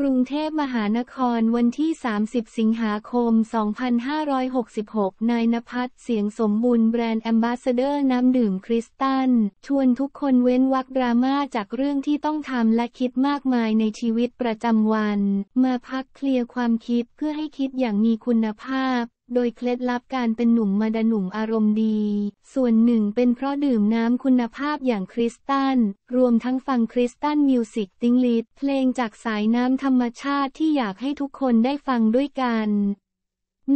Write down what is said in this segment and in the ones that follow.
กรุงเทพมหานครวันที่ 30 สิงหาคม 2566 นายนภัสเสียงสมบูรณ์ แบรนด์แอมบาสเดอร์น้ำดื่มคริสตัน ชวนทุกคนเว้นวักดราม่าจากเรื่องที่ต้องทำและคิดมากมายในชีวิตประจำวัน มาพักเคลียร์ความคิดเพื่อให้คิดอย่างมีคุณภาพโดยเคล็ดลับการเป็นหนุ่มมาดหนุ่มอารมณ์ดี ส่วนหนึ่งเป็นเพราะดื่มน้ำคุณภาพอย่างคริสตันรวมทั้งฟังคริสตันมิวสิกติงลิดเพลงจากสายน้ำธรรมชาติที่อยากให้ทุกคนได้ฟังด้วยกัน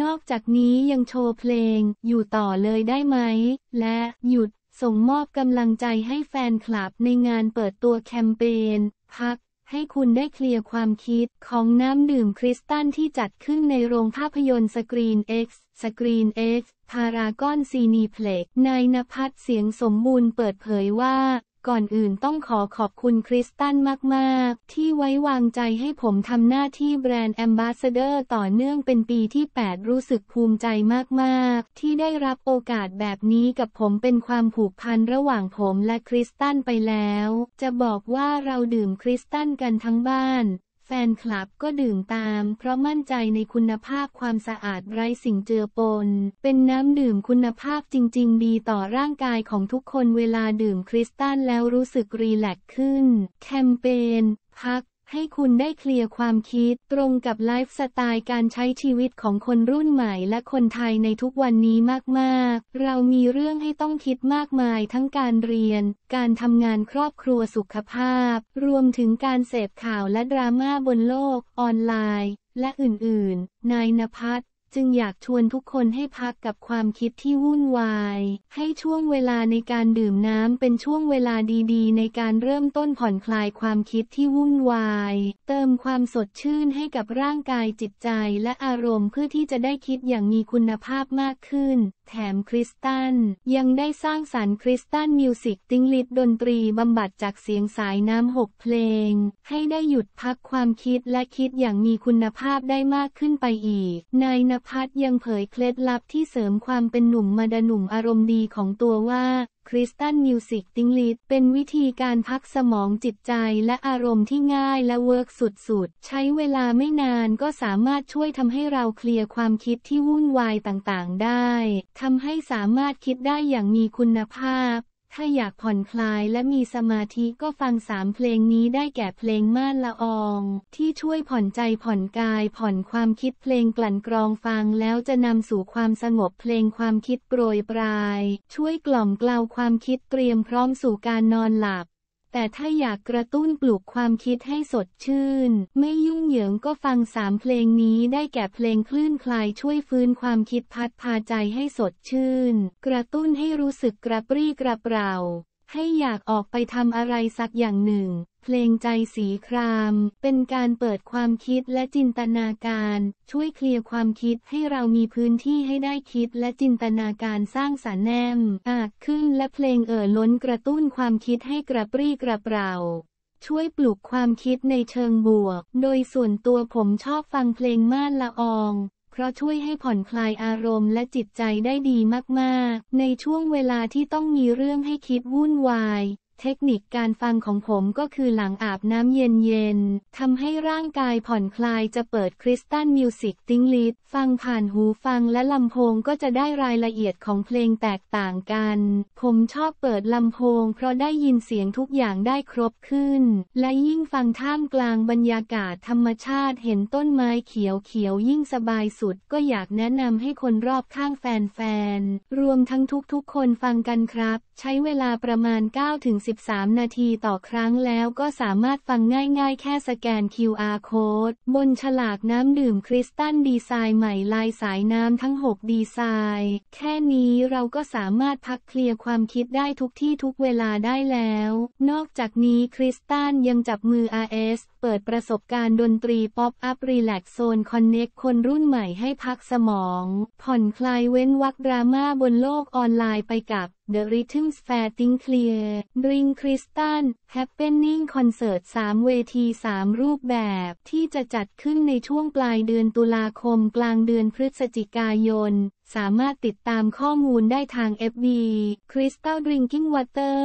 นอกจากนี้ยังโชว์เพลง อยู่ต่อเลยได้ไหมและหยุดส่งมอบกำลังใจให้แฟนคลับในงานเปิดตัวแคมเปญพักให้คุณได้เคลียร์ความคิดของน้ำดื่มคริสตัลที่จัดขึ้นในโรงภาพยนตร์สกรีน X สกรีน X พารากอนซีนีเพล็ก นายนภัสเสียงสมบูรณ์เปิดเผยว่าก่อนอื่นต้องขอขอบคุณคริสตันมาก ๆ ที่ไว้วางใจให้ผมทำหน้าที่แบรนด์แอมบาสเดอร์ต่อเนื่องเป็นปีที่ 8 รู้สึกภูมิใจมากๆ ที่ได้รับโอกาสแบบนี้กับผมเป็นความผูกพันระหว่างผมและคริสตันไปแล้ว จะบอกว่าเราดื่มคริสตันกันทั้งบ้านแฟนคลับก็ดื่มตาม เพราะมั่นใจในคุณภาพความสะอาดไร้สิ่งเจือปน เป็นน้ำดื่มคุณภาพจริง ๆ ดีต่อร่างกายของทุกคนเวลาดื่มคริสตัลแล้วรู้สึกรีแลกซ์ขึ้น แคมเปญพักให้คุณได้เคลียร์ความคิดตรงกับไลฟ์สไตล์การใช้ชีวิตของคนรุ่นใหม่และคนไทยในทุกวันนี้มาก ๆ เรามีเรื่องให้ต้องคิดมากมายทั้งการเรียน การทำงานครอบครัวสุขภาพ รวมถึงการเสพข่าวและดราม่าบนโลก ออนไลน์และอื่น ๆ นายนภัสจึงอยากชวนทุกคนให้พักกับความคิดที่วุ่นวาย ให้ช่วงเวลาในการดื่มน้ำเป็นช่วงเวลาดี ๆ ในการเริ่มต้นผ่อนคลายความคิดที่วุ่นวาย เติมความสดชื่นให้กับร่างกายจิตใจและอารมณ์เพื่อที่จะได้คิดอย่างมีคุณภาพมากขึ้นแถมคริสตัน ยังได้สร้างสารรค์คริสตันมิวสิกติ้งลิดดนตรีบำบัดจากเสียงสายน้ำหกเพลง ให้ได้หยุดพักความคิดและคิดอย่างมีคุณภาพได้มากขึ้นไปอีก นายนภัสยังเผยเคล็ดลับที่เสริมความเป็นหนุ่มมาดหนุ่มอารมณ์ดีของตัวว่าคริสตันมิวสิกติงลีดเป็นวิธีการพักสมองจิตใจและอารมณ์ที่ง่ายและเวิร์กสุดๆ ใช้เวลาไม่นานก็สามารถช่วยทำให้เราเคลียร์ความคิดที่วุ่นวายต่างๆได้ทำให้สามารถคิดได้อย่างมีคุณภาพถ้าอยากผ่อนคลายและมีสมาธิก็ฟังสามเพลงนี้ได้แก่เพลงม่านละออง ที่ช่วยผ่อนใจผ่อนกายผ่อนความคิดเพลงกลั่นกรองฟังแล้วจะนำสู่ความสงบเพลงความคิดโปรยปลาย ช่วยกล่อมกล่าวความคิดเตรียมพร้อมสู่การนอนหลับแต่ถ้าอยากกระตุ้นปลูกความคิดให้สดชื่น ไม่ยุ่งเหยิงก็ฟังสามเพลงนี้ได้แก่เพลงคลื่นคลายช่วยฟื้นความคิดพัดพาใจให้สดชื่น กระตุ้นให้รู้สึกกระปรี้กระเปร่า ให้อยากออกไปทำอะไรสักอย่างหนึ่งเพลงใจสีคราม เป็นการเปิดความคิดและจินตนาการ ช่วยเคลียร์ความคิดให้เรามีพื้นที่ให้ได้คิดและจินตนาการสร้างสารรค์แนมอากขึ้นและเพลงเอ่อล้นกระตุ้นความคิดให้กระปรี้กระเปร่า ช่วยปลุกความคิดในเชิงบวก โดยส่วนตัวผมชอบฟังเพลงม่านละออง เพราะช่วยให้ผ่อนคลายอารมณ์และจิตใจได้ดีมาก ๆ ในช่วงเวลาที่ต้องมีเรื่องให้คิดวุ่นวายเทคนิคการฟังของผมก็คือหลังอาบน้ำเย็นๆทำให้ร่างกายผ่อนคลายจะเปิดคริสตัลมิวสิกติ้งลิดฟังผ่านหูฟังและลำโพงก็จะได้รายละเอียดของเพลงแตกต่างกัน ผมชอบเปิดลำโพงเพราะได้ยินเสียงทุกอย่างได้ครบขึ้น และยิ่งฟังท่ามกลางบรรยากาศธรรมชาติเห็นต้นไม้เขียวเขียวยิ่งสบายสุด ก็อยากแนะนำให้คนรอบข้างแฟนๆรวมทั้งทุกๆคนฟังกันครับ ใช้เวลาประมาณ9-10 1 3 นาทีต่อครั้งแล้วก็สามารถฟังง่าย ๆ แค่สแกน QR code บนฉลากน้ำดื่มคริสตัลดีไซน์ใหม่ลายสายน้ำทั้ง 6 ดีไซน์ แค่นี้เราก็สามารถพักเคลียร์ความคิดได้ทุกที่ทุกเวลาได้แล้ว นอกจากนี้คริสตันยังจับมือ RS เปิดประสบการณ์ดนตรีป๊อปอัพรีแลกโซนคอนเน็กคนรุ่นใหม่ให้พักสมอง ผ่อนคลายเว้นวักดราม่าบนโลกออนไลน์ไปกับ The Rhythm Fair t i n g Clear Ring Crystal Happening Concert 3เวที 3 รูปแบบ ที่จะจัดขึ้นในช่วงปลายเดือนตุลาคมกลางเดือนพฤศจิกายน สามารถติดตามข้อมูลได้ทาง FB Crystal Drinking Water